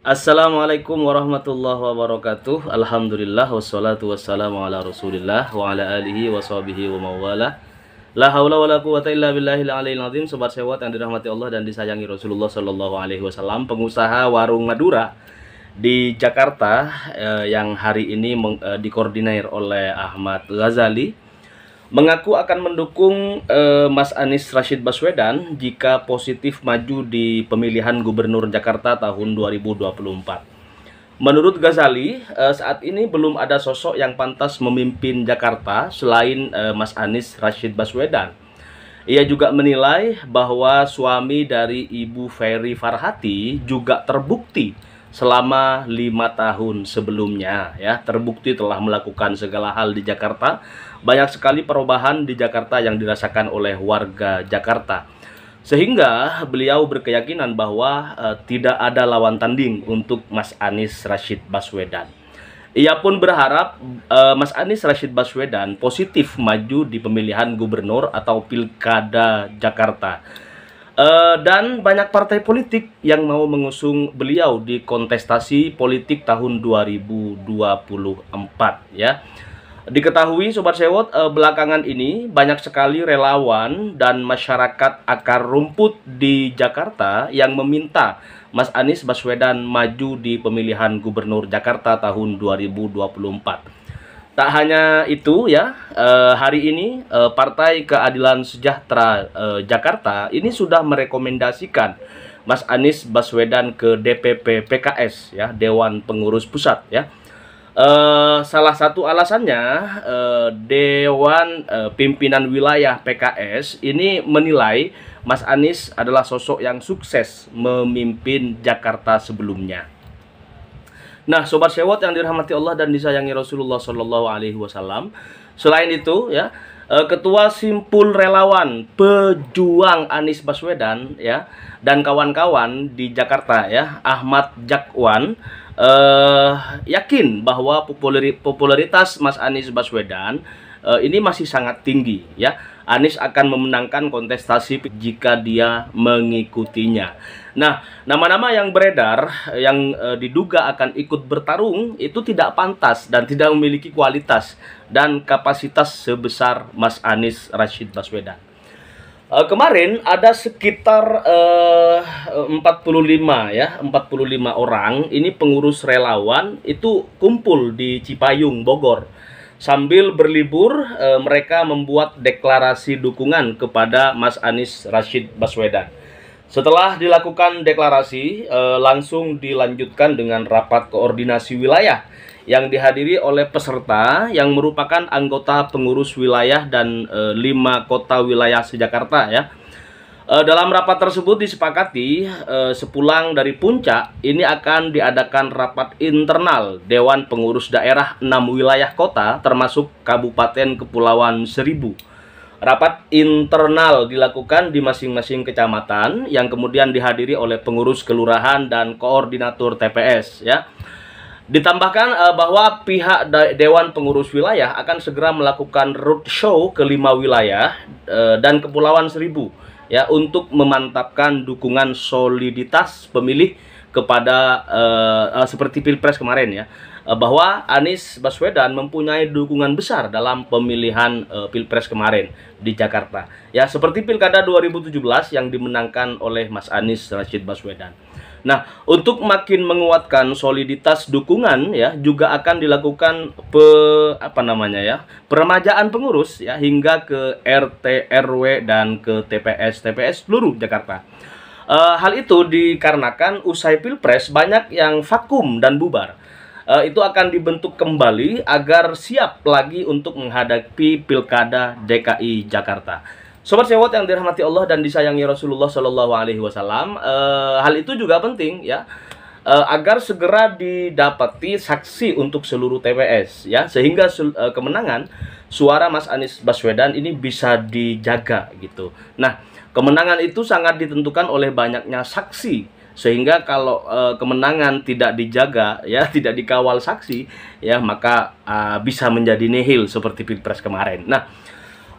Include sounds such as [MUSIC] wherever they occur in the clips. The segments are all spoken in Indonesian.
Assalamualaikum warahmatullahi wabarakatuh Alhamdulillah wassalatu wassalamu ala rasulillah wa ala alihi wa sahbihi wa mawala La haula wa la quwata illa la alaihi nazim Sobat sewat yang dirahmati Allah dan disayangi Rasulullah sallallahu alaihi wasallam Pengusaha warung Madura di Jakarta eh, yang hari ini meng, eh, dikoordinir oleh Ahmad Ghazali mengaku akan mendukung eh, Mas Anies Rashid Baswedan jika positif maju di pemilihan Gubernur Jakarta tahun 2024. Menurut Ghazali, eh, saat ini belum ada sosok yang pantas memimpin Jakarta selain eh, Mas Anies Rashid Baswedan. Ia juga menilai bahwa suami dari Ibu Ferry Farhati juga terbukti selama lima tahun sebelumnya ya terbukti telah melakukan segala hal di Jakarta banyak sekali perubahan di Jakarta yang dirasakan oleh warga Jakarta sehingga beliau berkeyakinan bahwa eh, tidak ada lawan tanding untuk Mas Anies Rashid Baswedan ia pun berharap eh, Mas Anies Rashid Baswedan positif maju di pemilihan gubernur atau pilkada Jakarta Uh, dan banyak partai politik yang mau mengusung beliau di kontestasi politik tahun 2024 ya. Diketahui Sobat Sewot uh, belakangan ini banyak sekali relawan dan masyarakat akar rumput di Jakarta yang meminta Mas Anies Baswedan maju di pemilihan gubernur Jakarta tahun 2024. Tak hanya itu ya, eh, hari ini eh, Partai Keadilan Sejahtera eh, Jakarta ini sudah merekomendasikan Mas Anies Baswedan ke DPP PKS ya, Dewan Pengurus Pusat ya. salah satu alasannya Dewan Pimpinan Wilayah PKS ini menilai Mas Anies adalah sosok yang sukses memimpin Jakarta sebelumnya. Nah, sobat sewot yang dirahmati Allah dan disayangi Rasulullah Shallallahu Alaihi Wasallam. Selain itu, ya eh, Ketua Simpul Relawan Pejuang Anies Baswedan, ya dan kawan-kawan di Jakarta, ya Ahmad Jakwan eh, yakin bahwa popularitas Mas Anies Baswedan Eh, ini masih sangat tinggi ya. Anies akan memenangkan kontestasi jika dia mengikutinya. Nah, nama-nama yang beredar yang e, diduga akan ikut bertarung itu tidak pantas dan tidak memiliki kualitas dan kapasitas sebesar Mas Anies Rashid Baswedan. E, kemarin ada sekitar e, 45 ya, 45 orang ini pengurus relawan itu kumpul di Cipayung Bogor Sambil berlibur, e, mereka membuat deklarasi dukungan kepada Mas Anies Rashid Baswedan. Setelah dilakukan deklarasi, e, langsung dilanjutkan dengan rapat koordinasi wilayah yang dihadiri oleh peserta yang merupakan anggota pengurus wilayah dan e, lima kota wilayah se-Jakarta ya Eh, dalam rapat tersebut disepakati eh, sepulang dari puncak ini akan diadakan rapat internal Dewan Pengurus Daerah 6 wilayah kota termasuk Kabupaten Kepulauan Seribu. Rapat internal dilakukan di masing-masing kecamatan yang kemudian dihadiri oleh pengurus kelurahan dan koordinator TPS ya. Ditambahkan eh, bahwa pihak Dewan Pengurus Wilayah akan segera melakukan roadshow ke lima wilayah dan Kepulauan Seribu ya untuk memantapkan dukungan soliditas pemilih kepada uh, uh, seperti pilpres kemarin ya uh, bahwa Anies Baswedan mempunyai dukungan besar dalam pemilihan uh, pilpres kemarin di Jakarta ya seperti pilkada 2017 yang dimenangkan oleh Mas Anies Rashid Baswedan. Nah, untuk makin menguatkan soliditas dukungan ya juga akan dilakukan pe apa namanya ya? peremajaan pengurus ya hingga ke RT, RW dan ke TPS TPS seluruh Jakarta. E, hal itu dikarenakan usai Pilpres banyak yang vakum dan bubar. E, itu akan dibentuk kembali agar siap lagi untuk menghadapi Pilkada DKI Jakarta. Sobat sewot yang dirahmati Allah dan disayangi Rasulullah Shallallahu Alaihi Wasallam, eh, hal itu juga penting ya eh, agar segera didapati saksi untuk seluruh TPS ya sehingga eh, kemenangan suara Mas Anies Baswedan ini bisa dijaga gitu. Nah, kemenangan itu sangat ditentukan oleh banyaknya saksi sehingga kalau uh, kemenangan tidak dijaga ya [LAUGHS] tidak dikawal saksi ya maka uh, bisa menjadi nihil seperti pilpres kemarin. Nah,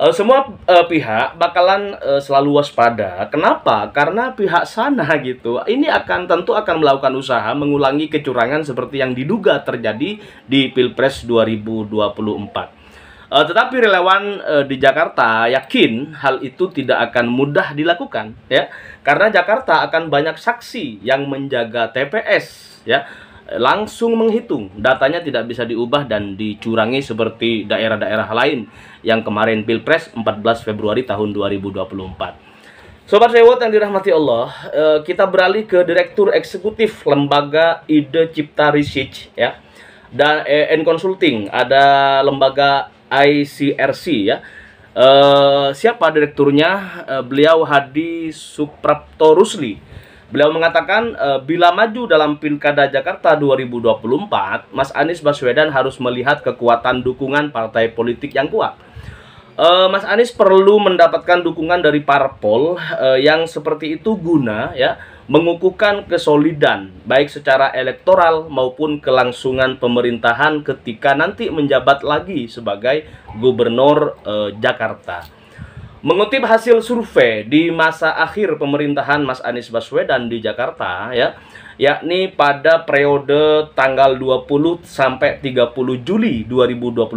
uh, semua uh, pihak bakalan uh, selalu waspada. Kenapa? Karena pihak sana [LAUGHS] gitu ini akan tentu akan melakukan usaha mengulangi kecurangan seperti yang diduga terjadi di Pilpres 2024. Uh, tetapi relawan uh, di Jakarta yakin hal itu tidak akan mudah dilakukan ya karena Jakarta akan banyak saksi yang menjaga TPS ya langsung menghitung datanya tidak bisa diubah dan dicurangi seperti daerah-daerah lain yang kemarin Pilpres 14 Februari tahun 2024. Sobat Sewot yang dirahmati Allah, eh, kita beralih ke Direktur Eksekutif Lembaga Ide Cipta Research ya. Dan EN eh, Consulting ada lembaga ICRC ya. Eh, siapa direkturnya? beliau Hadi Suprapto Rusli Beliau mengatakan e, bila maju dalam Pilkada Jakarta 2024, Mas Anies Baswedan harus melihat kekuatan dukungan partai politik yang kuat. E, Mas Anies perlu mendapatkan dukungan dari parpol e, yang seperti itu guna ya mengukuhkan kesolidan baik secara elektoral maupun kelangsungan pemerintahan ketika nanti menjabat lagi sebagai gubernur e, Jakarta. Mengutip hasil survei di masa akhir pemerintahan Mas Anies Baswedan di Jakarta ya, yakni pada periode tanggal 20 sampai 30 Juli 2022,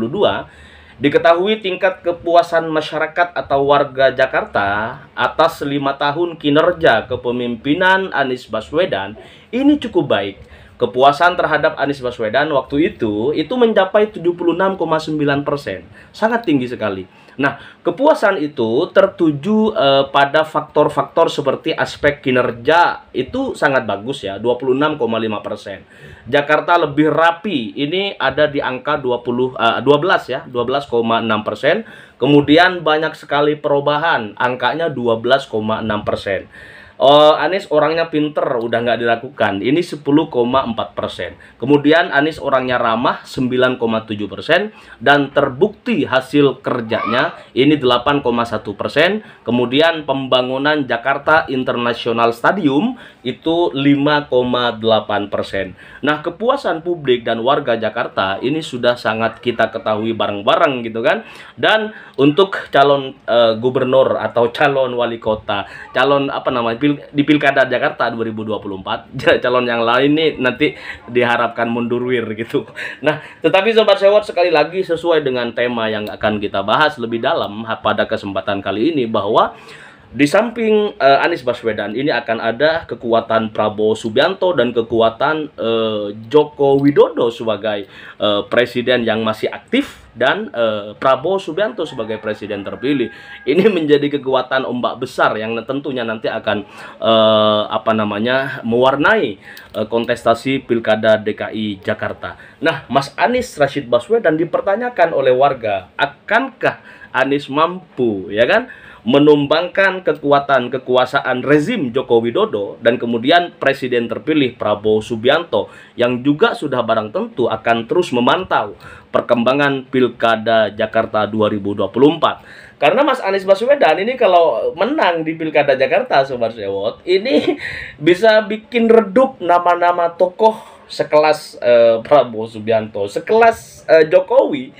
diketahui tingkat kepuasan masyarakat atau warga Jakarta atas lima tahun kinerja kepemimpinan Anies Baswedan ini cukup baik. Kepuasan terhadap Anies Baswedan waktu itu itu mencapai 76,9 persen, sangat tinggi sekali. Nah, kepuasan itu tertuju eh, pada faktor-faktor seperti aspek kinerja itu sangat bagus ya, 26,5%. Jakarta lebih rapi, ini ada di angka 20 eh, 12 ya, 12,6%. Kemudian banyak sekali perubahan, angkanya 12,6% uh, eh, Anies orangnya pinter udah nggak dilakukan ini 10,4 persen kemudian Anies orangnya ramah 9,7 persen dan terbukti hasil kerjanya ini 8,1 persen kemudian pembangunan Jakarta International Stadium itu 5,8 persen nah kepuasan publik dan warga Jakarta ini sudah sangat kita ketahui bareng-bareng gitu kan dan untuk calon uh, gubernur atau calon wali kota calon apa namanya pil di pilkada Jakarta 2024 [LAUGHS] calon yang lain nih nanti diharapkan mundur wir gitu. Nah, tetapi sobat sewot sekali lagi sesuai dengan tema yang akan kita bahas lebih dalam pada kesempatan kali ini bahwa di samping uh, Anies Baswedan ini akan ada kekuatan Prabowo Subianto dan kekuatan uh, Joko Widodo sebagai uh, presiden yang masih aktif dan uh, Prabowo Subianto sebagai presiden terpilih. Ini menjadi kekuatan ombak besar yang tentunya nanti akan uh, apa namanya mewarnai uh, kontestasi Pilkada DKI Jakarta. Nah, Mas Anies Rashid Baswedan dipertanyakan oleh warga, akankah Anies mampu ya kan? menumbangkan kekuatan kekuasaan rezim Joko Widodo dan kemudian presiden terpilih Prabowo Subianto yang juga sudah barang tentu akan terus memantau perkembangan Pilkada Jakarta 2024. Karena Mas Anies Baswedan ini kalau menang di Pilkada Jakarta Sobat Sewot, ini [LAUGHS] bisa bikin redup nama-nama tokoh sekelas eh, Prabowo Subianto, sekelas eh, Jokowi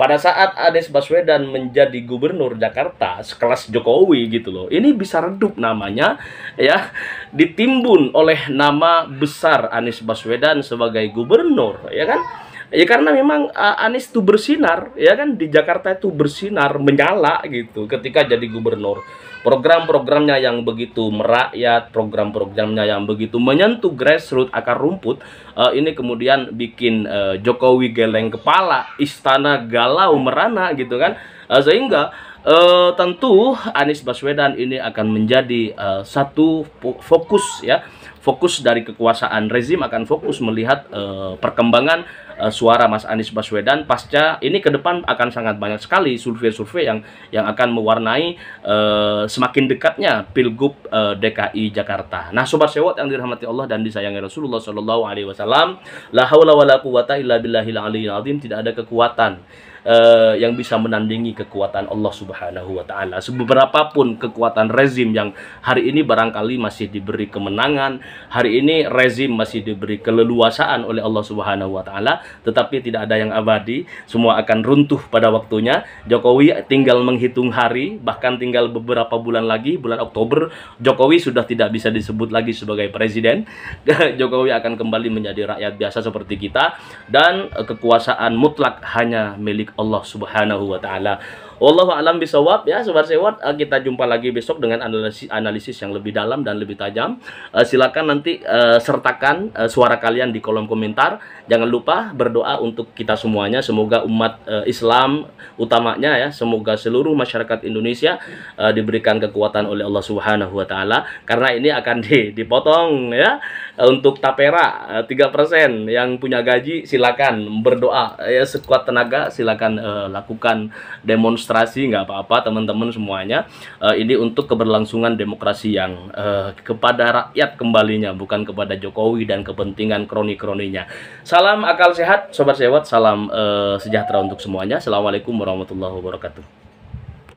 pada saat Anies Baswedan menjadi gubernur Jakarta sekelas Jokowi gitu loh ini bisa redup namanya ya ditimbun oleh nama besar Anies Baswedan sebagai gubernur ya kan ya karena memang uh, Anies itu bersinar ya kan di Jakarta itu bersinar menyala gitu ketika jadi gubernur program-programnya yang begitu merakyat program-programnya yang begitu menyentuh grassroots akar rumput uh, ini kemudian bikin uh, Jokowi geleng kepala istana galau merana gitu kan uh, sehingga Uh, tentu Anies Baswedan ini akan menjadi uh, satu fokus ya fokus dari kekuasaan rezim akan fokus melihat uh, perkembangan uh, suara Mas Anies Baswedan pasca ini ke depan akan sangat banyak sekali survei-survei yang yang akan mewarnai uh, semakin dekatnya pilgub uh, DKI Jakarta. Nah, sobat sewot yang dirahmati Allah dan disayangi Rasulullah Shallallahu Alaihi Wasallam, la haula wala quwata illa billahil aliyil azim tidak ada kekuatan uh, yang bisa menandingi kekuatan Allah Subhanahu wa taala. Seberapa pun kekuatan rezim yang hari ini barangkali masih diberi kemenangan, hari ini rezim masih diberi keleluasaan oleh Allah Subhanahu wa taala, tetapi tidak ada yang abadi, semua akan runtuh pada waktunya. Jokowi tinggal menghitung hari, bahkan tinggal beberapa bulan lagi, bulan Oktober, Jokowi sudah tidak bisa disebut lagi sebagai presiden. [LAUGHS] Jokowi akan kembali menjadi rakyat biasa seperti kita dan kekuasaan mutlak hanya milik الله سبحانه وتعالى Wallahu alam bisawab ya sobat sewat uh, eh, kita jumpa lagi besok dengan analisis analisis yang lebih dalam dan lebih tajam. Uh, silakan nanti uh, sertakan uh, suara kalian di kolom komentar. Jangan lupa berdoa untuk kita semuanya semoga umat uh, Islam utamanya ya semoga seluruh masyarakat Indonesia uh, diberikan kekuatan oleh Allah Subhanahu wa taala karena ini akan di, dipotong ya untuk tapera uh, persen yang punya gaji silakan berdoa ya sekuat tenaga silakan uh, lakukan demonstrasi demonstrasi nggak apa-apa teman-teman semuanya uh, ini untuk keberlangsungan demokrasi yang uh, kepada rakyat kembalinya bukan kepada Jokowi dan kepentingan kroni-kroninya salam akal sehat sobat sewat salam uh, sejahtera untuk semuanya assalamualaikum warahmatullahi wabarakatuh